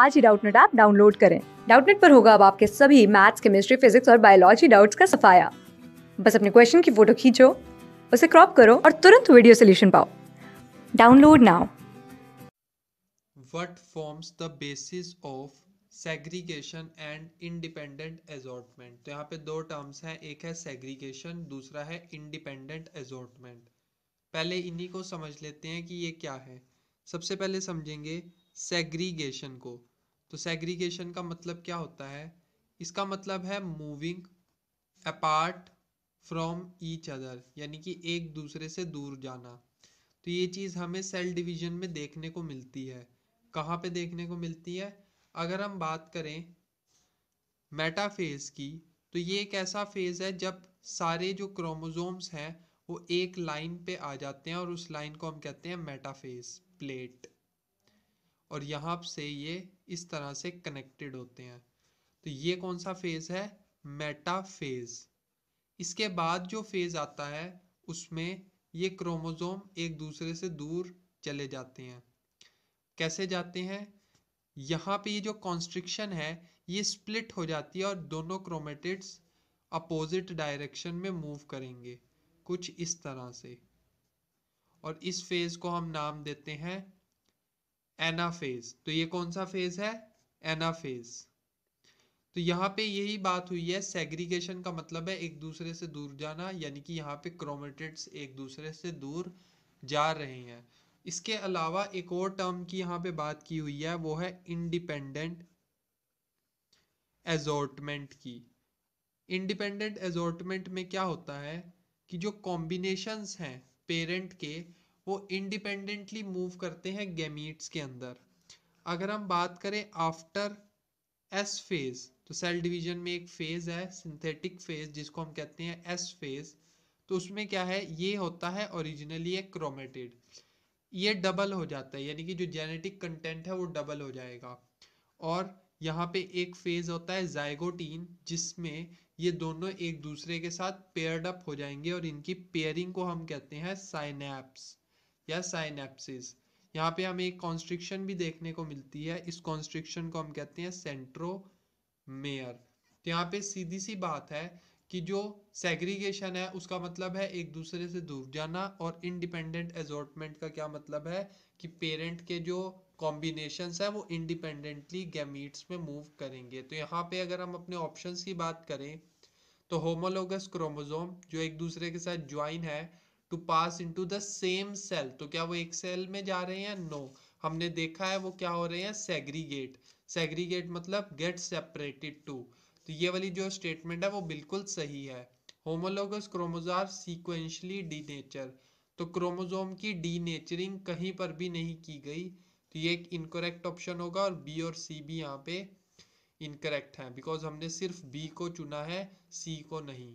आज ही Doubtnut app download करें डाउटनेट पर होगा अब आपके सभी मैथ्स केमिस्ट्री फिजिक्स और बायोलॉजी डाउट्स का सफाया बस अपने क्वेश्चन की फोटो खींचो उसे क्रॉप करो और तुरंत वीडियो सोल्यूशन पाओ download now what forms the basis of segregation and independent assortment तो यहाँ पे दो टर्म्स हैं एक है सेग्रीगेशन दूसरा है इंडिपेंडेंट assortment पहले इन्हीं को समझ लेते हैं कि ये क्या है सबसे पहले समझेंगे सेग्रीगेशन को तो सेग्रीगेशन का मतलब क्या होता है इसका मतलब है moving apart from each other यानी कि एक दूसरे से दूर जाना तो ये चीज़ हमें सेल डिवीजन में देखने को मिलती है कहाँ पे देखने को मिलती है अगर हम बात करें मेटाफेज की तो ये एक ऐसा फेज़ है जब सारे जो क्रोमोजोम्स हैं वो एक लाइन पे आ जाते हैं और उस लाइन को हम कहते हैं मेटाफेज प्लेट और यहाँ से ये इस तरह से कनेक्टेड होते हैं तो ये कौन सा फेज है मेटाफेज इसके बाद जो फेज आता है उसमें ये क्रोमोजोम एक दूसरे से दूर चले जाते हैं कैसे जाते हैं यहाँ पे ये जो कॉन्स्ट्रिक्शन है ये स्प्लिट हो जाती है और दोनों क्रोमेटिड्स अपोजिट डायरेक्शन में मूव करेंगे कुछ इस तरह से और इस फेज़ को हम नाम देते हैं एनाफेज तो ये कौन सा फेज है एनाफेज तो यहाँ पे यही बात हुई है सेग्रीगेशन का मतलब है एक दूसरे से दूर जाना यानी कि यहाँ पे क्रोमेटेड्स एक दूसरे से दूर जा रहे हैं इसके अलावा एक और टर्म की यहाँ पे बात की हुई है वो है इंडिपेंडेंट एजोर्टमेंट की इंडिपेंडेंट एजोर्टमेंट में क्या होता है कि जो कॉम्बिनेशंस हैं पेरेंट के वो इंडिपेंडेंटली मूव करते हैं गैमीट्स के अंदर अगर हम बात करें आफ्टर एस फेज तो सेल डिवीजन में एक फेज है सिंथेटिक फेज जिसको हम कहते हैं एस फेज तो उसमें क्या है ये होता है ओरिजिनली एक क्रोमेटेड ये डबल हो जाता है यानी कि जो जेनेटिक कंटेंट है वो डबल हो जाएगा और यहाँ पे एक फेज होता है जायगोटीन जिसमें ये दोनों एक दूसरे के साथ पेयर्ड अप हो जाएंगे और इनकी पेयरिंग को हम कहते हैं साइनेप्स या साइनेप्सिस यहाँ पे हमें एक कॉन्स्ट्रिक्शन भी देखने को मिलती है इस कॉन्स्ट्रिक्शन को हम कहते हैं सेंट्रोमेयर तो यहाँ पे सीधी सी बात है कि जो सेग्रीगेशन है उसका मतलब है एक दूसरे से दूर जाना और इंडिपेंडेंट एजोर्टमेंट का क्या मतलब है कि पेरेंट के जो कॉम्बिनेशंस है वो इंडिपेंडेंटली गैमीट्स में मूव करेंगे तो यहाँ पे अगर हम अपने ऑप्शंस की बात करें तो होमोलोगस क्रोमोजोम जो एक दूसरे के साथ ज्वाइन है to pass into the same cell तो क्या वो एक सेल में जा रहे हैं नो no. हमने देखा है वो क्या हो रहे हैं सेग्रीगेट सेग्रीगेट मतलब गेट सेपरेटेड टू तो ये वाली जो स्टेटमेंट है वो बिल्कुल सही है homologous chromosome sequentially denature तो क्रोमोजोम की डी नेचरिंग कहीं पर भी नहीं की गई तो ये एक इनकोरेक्ट ऑप्शन होगा और बी और सी भी यहाँ पे इनकरेक्ट है बिकॉज हमने सिर्फ बी को चुना है सी को नहीं